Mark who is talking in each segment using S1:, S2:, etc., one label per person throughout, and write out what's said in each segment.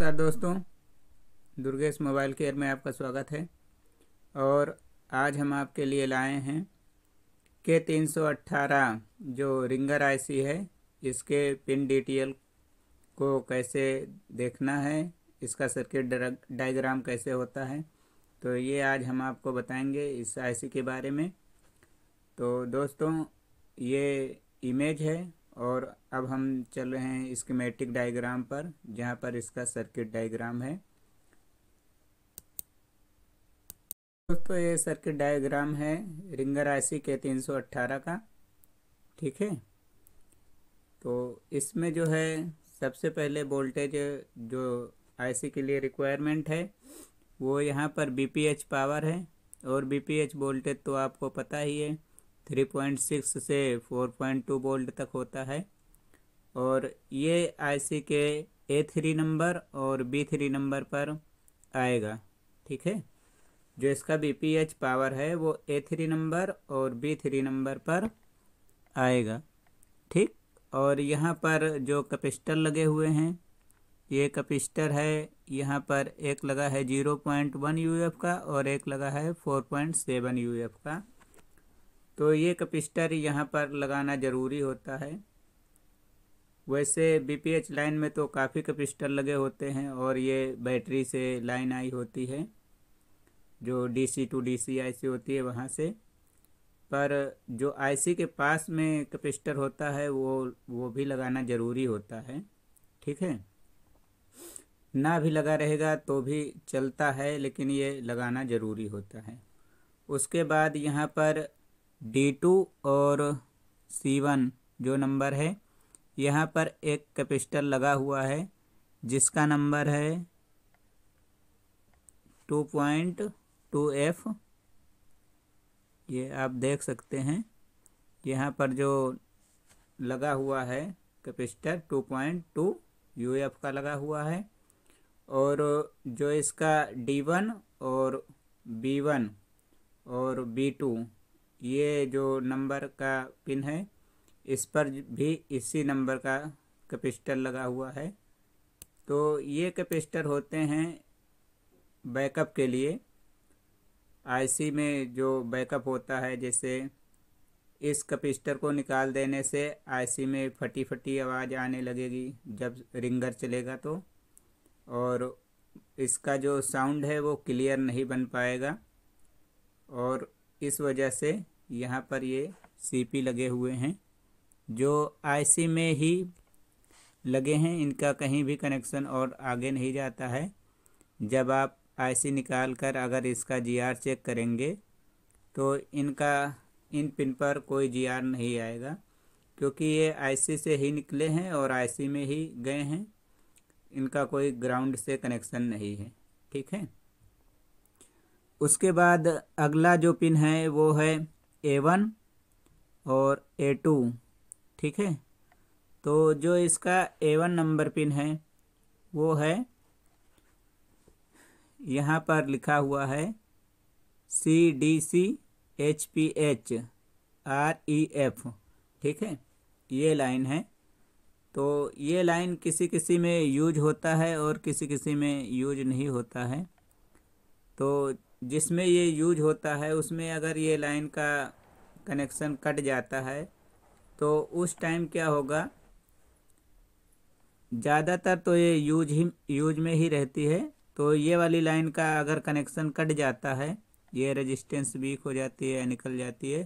S1: नमस्कार दोस्तों Durgesh mobile care में आपका स्वागत है और आज हम आपके लिए लाए हैं के 318 जो रिंगर आईसी है इसके पिन डीटीएल को कैसे देखना है इसका सर्किट डायग्राम कैसे होता है तो ये आज हम आपको बताएंगे इस आईसी के बारे में तो दोस्तों ये इमेज है और अब हम चल रहे हैं स्कीमेटिक डायग्राम पर जहाँ पर इसका सर्किट डायग्राम है दोस्तों ये सर्किट डायग्राम है रिंगर आईसी के 318 का ठीक है तो इसमें जो है सबसे पहले वोल्टेज जो आईसी के लिए रिक्वायरमेंट है वो यहाँ पर बीपीएच पावर है और बीपीएच वोल्टेज तो आपको पता ही है थ्री पॉइंट सिक्स से फोर पॉइंट टू वोल्ट तक होता है और ये आईसी के ए थ्री नंबर और बी थ्री नंबर पर आएगा ठीक है जो इसका बी पी एच पावर है वो ए थ्री नंबर और बी थ्री नंबर पर आएगा ठीक और यहाँ पर जो कैपेसिटर लगे हुए हैं ये कैपेसिटर है यहाँ पर एक लगा है zero point one U F का और एक लगा है four point seven U F का तो ये कैपेसिटर यहाँ पर लगाना ज़रूरी होता है वैसे बीपीएच लाइन में तो काफ़ी कैपेसिटर लगे होते हैं और ये बैटरी से लाइन आई होती है जो डीसी टू डीसी आईसी होती है वहाँ से पर जो आईसी के पास में कैपेसिटर होता है वो वो भी लगाना ज़रूरी होता है ठीक है ना भी लगा रहेगा तो भी चलता है लेकिन ये लगाना ज़रूरी होता है उसके बाद यहाँ पर डी टू और सी वन जो नंबर है यहाँ पर एक कैपेसिटर लगा हुआ है जिसका नंबर है टू पॉइंट टू एफ ये आप देख सकते हैं यहाँ पर जो लगा हुआ है capacitor two point two U F का लगा हुआ है और जो इसका डी वन और बी वन और बी टू ये जो नंबर का पिन है इस पर भी इसी नंबर का कैपेसिटर लगा हुआ है तो ये कैपेसिटर होते हैं बैकअप के लिए आईसी में जो बैकअप होता है जैसे इस कैपेसिटर को निकाल देने से आईसी में फटी फटी आवाज़ आने लगेगी जब रिंगर चलेगा तो और इसका जो साउंड है वो क्लियर नहीं बन पाएगा और इस वजह से यहाँ पर ये सीपी लगे हुए हैं जो आईसी में ही लगे हैं इनका कहीं भी कनेक्शन और आगे नहीं जाता है जब आप आईसी निकाल कर अगर इसका जीआर चेक करेंगे तो इनका इन पिन पर कोई जीआर नहीं आएगा क्योंकि ये आईसी से ही निकले हैं और आईसी में ही गए हैं इनका कोई ग्राउंड से कनेक्शन नहीं है ठीक है उसके बाद अगला जो पिन है वो है ए वन और ए टू ठीक है तो जो इसका ए वन नंबर पिन है वो है यहाँ पर लिखा हुआ है C D C H P H R E F ठीक है ये लाइन है तो ये लाइन किसी किसी में यूज होता है और किसी किसी में यूज नहीं होता है तो जिसमें ये यूज होता है उसमें अगर ये लाइन का कनेक्शन कट जाता है तो उस टाइम क्या होगा ज़्यादातर तो ये यूज ही यूज में ही रहती है तो ये वाली लाइन का अगर कनेक्शन कट जाता है ये रेजिस्टेंस वीक हो जाती है निकल जाती है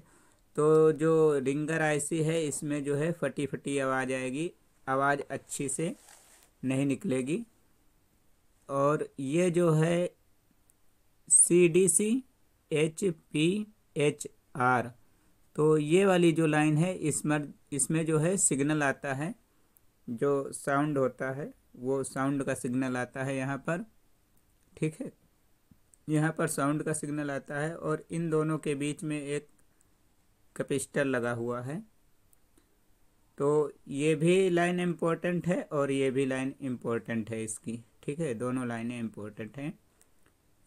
S1: तो जो रिंगर आईसी है इसमें जो है फटी फटी आवाज़ आएगी आवाज़ अच्छी से नहीं निकलेगी और ये जो है C D C H P H R तो ये वाली जो लाइन है इसमें इसमें जो है सिग्नल आता है जो साउंड होता है वो साउंड का सिग्नल आता है यहाँ पर ठीक है यहाँ पर साउंड का सिग्नल आता है और इन दोनों के बीच में एक कैपेसिटर लगा हुआ है तो ये भी लाइन इम्पोर्टेंट है और ये भी लाइन इम्पोर्टेंट है इसकी ठीक है दोनों लाइनें इम्पोर्टेंट हैं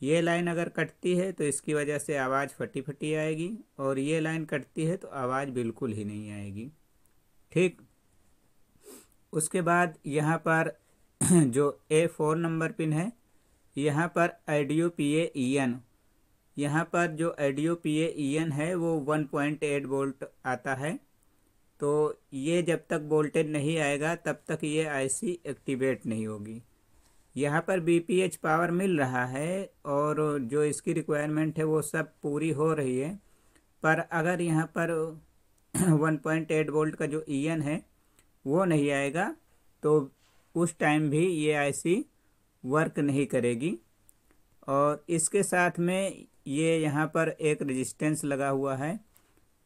S1: ये लाइन अगर कटती है तो इसकी वजह से आवाज़ फटी फटी आएगी और ये लाइन कटती है तो आवाज़ बिल्कुल ही नहीं आएगी ठीक उसके बाद यहाँ पर जो ए फोर नंबर पिन है यहाँ पर audio P A E N यहाँ पर जो audio P A E N है वो वन पॉइंट एट वोल्ट आता है तो ये जब तक वोल्टेज नहीं आएगा तब तक ये आईसी एक्टिवेट नहीं होगी यहाँ पर बीपीएच पावर मिल रहा है और जो इसकी रिक्वायरमेंट है वो सब पूरी हो रही है पर अगर यहाँ पर 1.8 वोल्ट का जो ई है वो नहीं आएगा तो उस टाइम भी ये आईसी वर्क नहीं करेगी और इसके साथ में ये यहाँ पर एक रेजिस्टेंस लगा हुआ है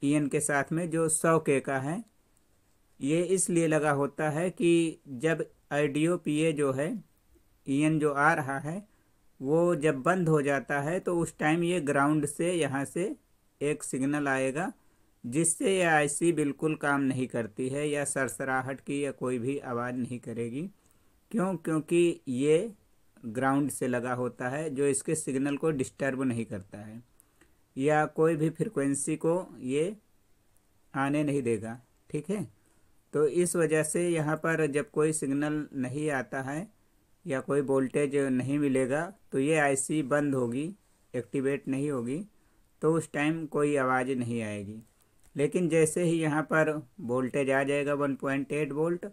S1: ई के साथ में जो सौ के का है ये इसलिए लगा होता है कि जब आई जो है एन जो आ रहा है वो जब बंद हो जाता है तो उस टाइम ये ग्राउंड से यहाँ से एक सिग्नल आएगा जिससे यह आईसी बिल्कुल काम नहीं करती है या सरसराहट की या कोई भी आवाज़ नहीं करेगी क्यों क्योंकि ये ग्राउंड से लगा होता है जो इसके सिग्नल को डिस्टर्ब नहीं करता है या कोई भी फ्रिक्वेंसी को ये आने नहीं देगा ठीक है तो इस वजह से यहाँ पर जब कोई सिग्नल नहीं आता है या कोई वोल्टेज नहीं मिलेगा तो ये आईसी बंद होगी एक्टिवेट नहीं होगी तो उस टाइम कोई आवाज़ नहीं आएगी लेकिन जैसे ही यहाँ पर वोल्टेज आ जाएगा 1.8 वोल्ट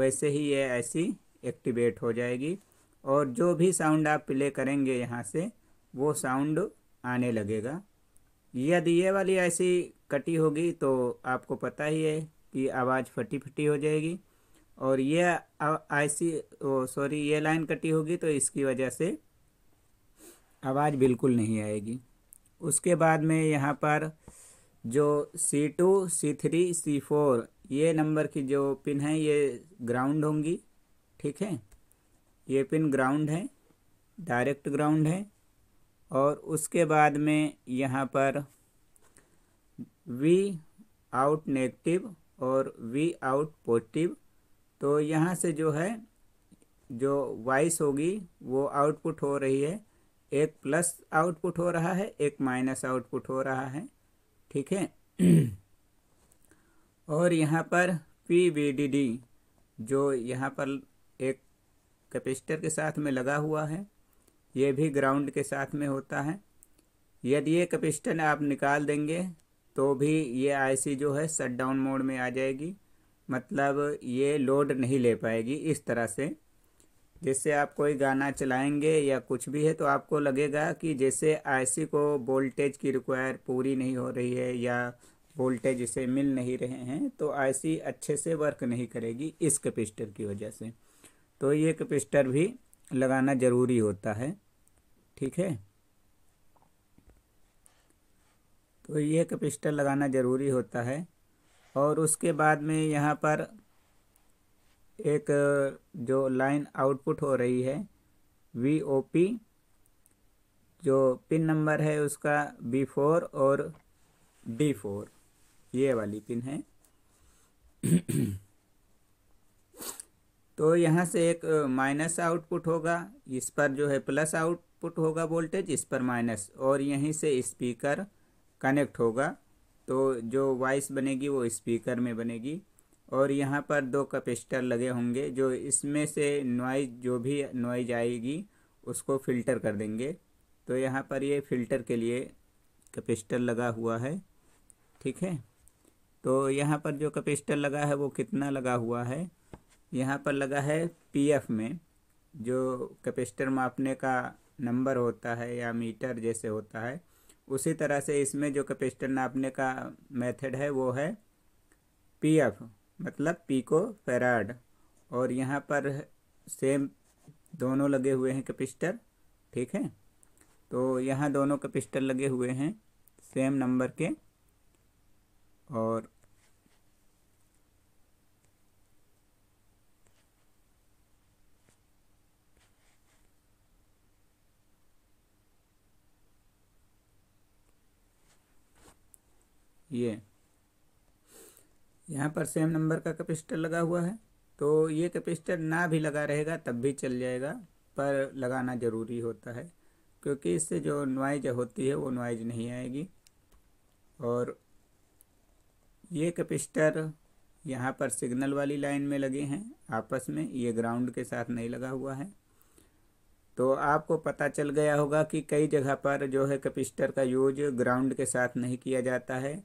S1: वैसे ही ये आईसी एक्टिवेट हो जाएगी और जो भी साउंड आप प्ले करेंगे यहाँ से वो साउंड आने लगेगा यदि ये वाली आईसी कटी होगी तो आपको पता ही है कि आवाज़ फटी फटी हो जाएगी और ये आई सी सॉरी ये लाइन कटी होगी तो इसकी वजह से आवाज़ बिल्कुल नहीं आएगी उसके बाद में यहाँ पर जो C two C three C four ये नंबर की जो पिन है ये ग्राउंड होंगी ठीक है ये पिन ग्राउंड है डायरेक्ट ग्राउंड है और उसके बाद में यहाँ पर वी आउट नेगेटिव और वी आउट पॉजिटिव तो यहाँ से जो है जो वॉइस होगी वो आउटपुट हो रही है एक प्लस आउटपुट हो रहा है एक माइनस आउटपुट हो रहा है ठीक है और यहाँ पर पी वी डी डी जो यहाँ पर एक कैपेसिटर के साथ में लगा हुआ है ये भी ग्राउंड के साथ में होता है यदि ये कैपेसिटर आप निकाल देंगे तो भी ये आईसी जो है शट डाउन मोड में आ जाएगी मतलब ये लोड नहीं ले पाएगी इस तरह से जैसे आप कोई गाना चलाएंगे या कुछ भी है तो आपको लगेगा कि जैसे आईसी को वोल्टेज की रिक्वायर पूरी नहीं हो रही है या वोल्टेज इसे मिल नहीं रहे हैं तो आईसी अच्छे से वर्क नहीं करेगी इस कैपेसिटर की वजह से तो ये कैपेसिटर भी लगाना ज़रूरी होता है ठीक है तो ये कैपेसिटर लगाना ज़रूरी होता है और उसके बाद में यहाँ पर एक जो लाइन आउटपुट हो रही है वी ओ पी जो पिन नंबर है उसका बी फोर और डी फोर ये वाली पिन है तो यहाँ से एक माइनस आउटपुट होगा इस पर जो है प्लस आउटपुट होगा वोल्टेज इस पर माइनस और यहीं से स्पीकर कनेक्ट होगा तो जो वॉइस बनेगी वो स्पीकर में बनेगी और यहाँ पर दो कैपेसिटर लगे होंगे जो इसमें से नॉइज जो भी नॉइज आएगी उसको फ़िल्टर कर देंगे तो यहाँ पर ये फ़िल्टर के लिए कैपेसिटर लगा हुआ है ठीक है तो यहाँ पर जो कैपेसिटर लगा है वो कितना लगा हुआ है यहाँ पर लगा है पीएफ में जो कैपेसिटर मापने का नंबर होता है या मीटर जैसे होता है उसी तरह से इसमें जो कैपेसिटर नापने का मेथड है वो है पी एफ मतलब पी को फेराड और यहाँ पर सेम दोनों लगे हुए हैं कैपेसिटर ठीक है तो यहाँ दोनों कैपेसिटर लगे हुए हैं सेम नंबर के और ये यहाँ पर सेम नंबर का कैपेसिटर लगा हुआ है तो ये कैपेसिटर ना भी लगा रहेगा तब भी चल जाएगा पर लगाना ज़रूरी होता है क्योंकि इससे जो नॉइज होती है वो नॉइज नहीं आएगी और ये कैपेसिटर यहाँ पर सिग्नल वाली लाइन में लगे हैं आपस में ये ग्राउंड के साथ नहीं लगा हुआ है तो आपको पता चल गया होगा कि कई जगह पर जो है कैपेसिटर का यूज ग्राउंड के साथ नहीं किया जाता है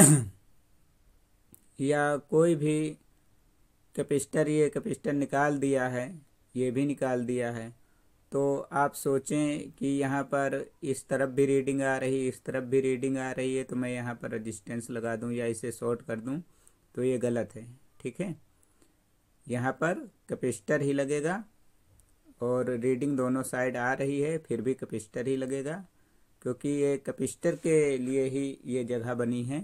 S1: या कोई भी कैपेसिटर ये कैपेसिटर निकाल दिया है ये भी निकाल दिया है तो आप सोचें कि यहाँ पर इस तरफ भी रीडिंग आ रही इस तरफ भी रीडिंग आ रही है तो मैं यहाँ पर रेजिस्टेंस लगा दूँ या इसे शॉर्ट कर दूँ तो ये गलत है ठीक है यहाँ पर कैपेसिटर ही लगेगा और रीडिंग दोनों साइड आ रही है फिर भी कैपेसिटर ही लगेगा क्योंकि ये कैपेसिटर के लिए ही ये जगह बनी है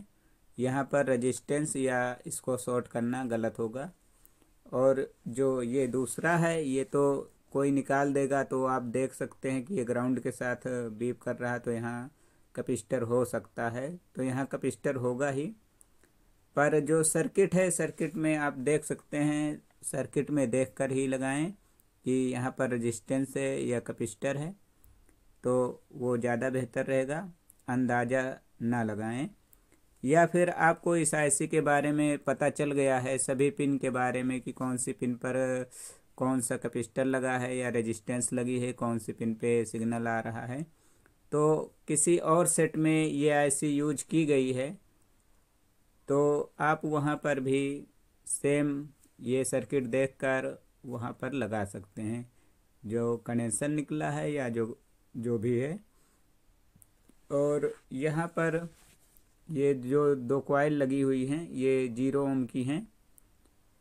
S1: यहाँ पर रजिस्टेंस या इसको शॉर्ट करना गलत होगा और जो ये दूसरा है ये तो कोई निकाल देगा तो आप देख सकते हैं कि ये ग्राउंड के साथ बीप कर रहा तो यहाँ कपिस्टर हो सकता है तो यहाँ कपिस्टर होगा ही पर जो सर्किट है सर्किट में आप देख सकते हैं सर्किट में देख कर ही लगाएं कि यहाँ पर रजिस्टेंस है या कपिस्टर है तो वो ज़्यादा बेहतर रहेगा अंदाज़ा ना लगाएं या फिर आपको इस आईसी के बारे में पता चल गया है सभी पिन के बारे में कि कौन सी पिन पर कौन सा कैपेसिटर लगा है या रेजिस्टेंस लगी है कौन सी पिन पे सिग्नल आ रहा है तो किसी और सेट में ये आईसी यूज की गई है तो आप वहाँ पर भी सेम ये सर्किट देखकर वहाँ पर लगा सकते हैं जो कनेक्शन निकला है या जो जो भी है और यहाँ पर ये जो दो कोयल लगी हुई हैं ये जीरो ओम की हैं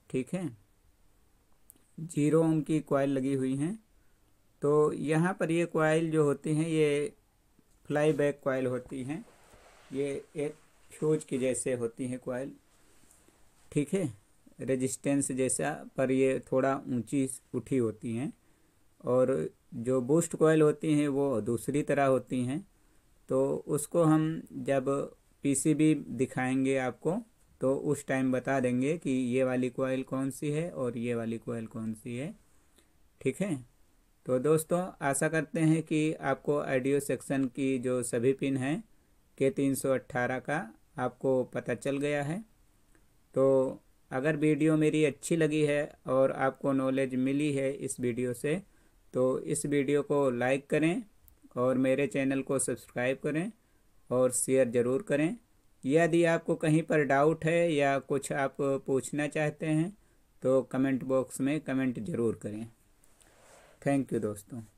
S1: ठीक है जीरो ओम की कोयल लगी हुई हैं तो यहाँ पर ये कोयल जो होती हैं ये फ्लाई बैक कोयल होती हैं ये एक फ्यूज की जैसे होती हैं कोयल ठीक है रेजिस्टेंस जैसा पर ये थोड़ा ऊंची उठी होती हैं और जो बूस्ट कोयल होती हैं वो दूसरी तरह होती हैं तो उसको हम जब पीसीबी दिखाएंगे आपको तो उस टाइम बता देंगे कि ये वाली कोयल कौन सी है और ये वाली कोयल कौन सी है ठीक है तो दोस्तों आशा करते हैं कि आपको ऑडियो सेक्शन की जो सभी पिन हैं के तीन सौ अट्ठारह का आपको पता चल गया है तो अगर वीडियो मेरी अच्छी लगी है और आपको नॉलेज मिली है इस वीडियो से तो इस वीडियो को लाइक करें और मेरे चैनल को सब्सक्राइब करें और शेयर ज़रूर करें यदि आपको कहीं पर डाउट है या कुछ आप पूछना चाहते हैं तो कमेंट बॉक्स में कमेंट ज़रूर करें थैंक यू दोस्तों